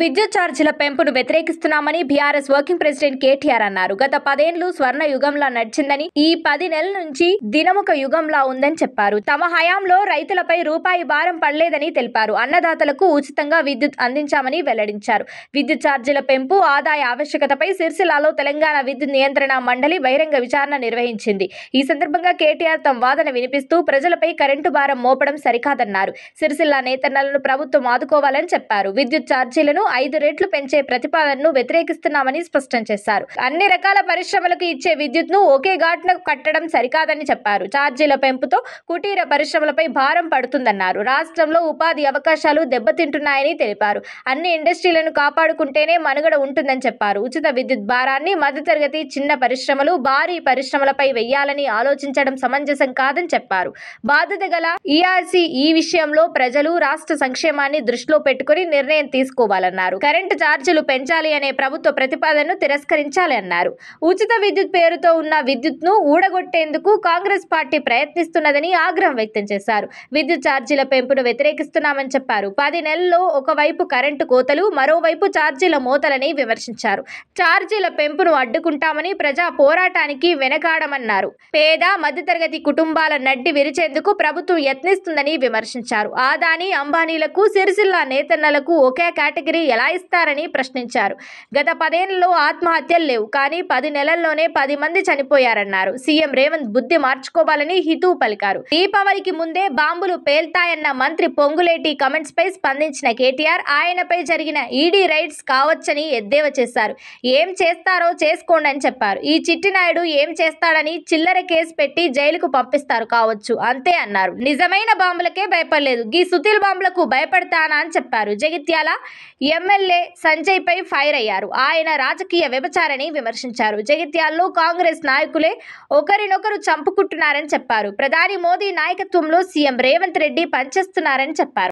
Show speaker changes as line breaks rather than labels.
విద్యుత్ ఛార్జీల పెంపును వ్యతిరేకిస్తున్నామని బీఆర్ఎస్ వర్కింగ్ ప్రెసిడెంట్ కేటీఆర్ అన్నారు గత పదేళ్లు స్వర్ణ యుగంలా నడిచిందని ఈ పది నెలల నుంచి దినముఖ యుగంలా ఉందని చెప్పారు తమ హయాంలో రైతులపై రూపాయి భారం పడలేదని తెలిపారు అన్నదాతలకు ఉచితంగా విద్యుత్ అందించామని వెల్లడించారు విద్యుత్ ఛార్జీల పెంపు ఆదాయ ఆవశ్యకతపై సిరిసిల్లాలో తెలంగాణ విద్యుత్ నియంత్రణ మండలి బహిరంగ విచారణ నిర్వహించింది ఈ సందర్భంగా కేటీఆర్ తమ వాదన వినిపిస్తూ ప్రజలపై కరెంటు భారం మోపడం సరికాదన్నారు సిరిసిల్లా నేతన్నలను ప్రభుత్వం ఆదుకోవాలని చెప్పారు విద్యుత్ ఛార్జీలను ఐదు రెట్లు పెంచే ప్రతిపాదనను వ్యతిరేకిస్తున్నామని స్పష్టం చేశారు అన్ని రకాల పరిశ్రమలకు ఇచ్చే విద్యుత్ను ఒకే ఘాట్న కట్టడం సరికాదని చెప్పారు ఛార్జీల పెంపుతో కుటీర పరిశ్రమలపై భారం పడుతుందన్నారు రాష్ట్రంలో ఉపాధి అవకాశాలు దెబ్బతింటున్నాయని తెలిపారు అన్ని ఇండస్ట్రీలను కాపాడుకుంటేనే మనుగడ ఉంటుందని చెప్పారు ఉచిత విద్యుత్ భారాన్ని మధ్యతరగతి చిన్న పరిశ్రమలు భారీ పరిశ్రమలపై వెయ్యాలని ఆలోచించడం సమంజసం కాదని చెప్పారు బాధ్యత గల ఈఆర్సీ ఈ విషయంలో ప్రజలు రాష్ట్ర సంక్షేమాన్ని దృష్టిలో పెట్టుకుని నిర్ణయం తీసుకోవాలన్నారు చేయాలన్నారు కరెంటు ఛార్జీలు పెంచాలి అనే ప్రభుత్వ ప్రతిపాదనను తిరస్కరించాలి అన్నారు ఉచిత విద్యుత్ పేరుతో ఉన్న విద్యుత్ను ఊడగొట్టేందుకు కాంగ్రెస్ పార్టీ ప్రయత్నిస్తున్నదని ఆగ్రహం వ్యక్తం చేశారు విద్యుత్ ఛార్జీల పెంపును వ్యతిరేకిస్తున్నామని చెప్పారు పది నెలల్లో ఒకవైపు కరెంటు కోతలు మరోవైపు ఛార్జీల మోతలని విమర్శించారు ఛార్జీల పెంపును అడ్డుకుంటామని ప్రజా పోరాటానికి వెనకాడమన్నారు పేద మధ్యతరగతి కుటుంబాల నడ్డి విరిచేందుకు ప్రభుత్వం యత్నిస్తుందని విమర్శించారు ఆదాని అంబానీలకు సిరిసిల్ల నేతన్నలకు ఒకే కేటగిరీ సబ్సిడీ ఎలా ఇస్తారని ప్రశ్నించారు గత పదేళ్లలో ఆత్మహత్యలు లేవు కానీ పది నెలల్లోనే పది మంది చనిపోయారన్నారు సీఎం రేవంత్ బుద్ధి మార్చుకోవాలని హితువు పలికారు దీపావళికి ముందే బాంబులు పేల్తాయన్న మంత్రి పొంగులేటి కమెంట్స్ పై స్పందించిన కేటీఆర్ ఆయనపై జరిగిన ఈడీ రైడ్స్ కావచ్చని ఎద్దేవా చేశారు ఏం చేస్తారో చేసుకోండి అని చెప్పారు ఈ చిట్టినాయుడు ఏం చేస్తాడని చిల్లర కేసు పెట్టి జైలుకు పంపిస్తారు కావచ్చు అంతే అన్నారు నిజమైన బాంబులకే భయపడలేదు గీ సుతీల్ బాంబులకు భయపడతానా అని చెప్పారు జగిత్యాల ఎమ్మెల్యే సంజయ్ పై ఫైర్ అయ్యారు ఆయన రాజకీయ వ్యభచారని విమర్శించారు జగిత్యాల్లో కాంగ్రెస్ నాయకులే ఒకరినొకరు చంపుకుంటున్నారని చెప్పారు ప్రధాని మోదీ నాయకత్వంలో సీఎం రేవంత్ రెడ్డి పనిచేస్తున్నారని చెప్పారు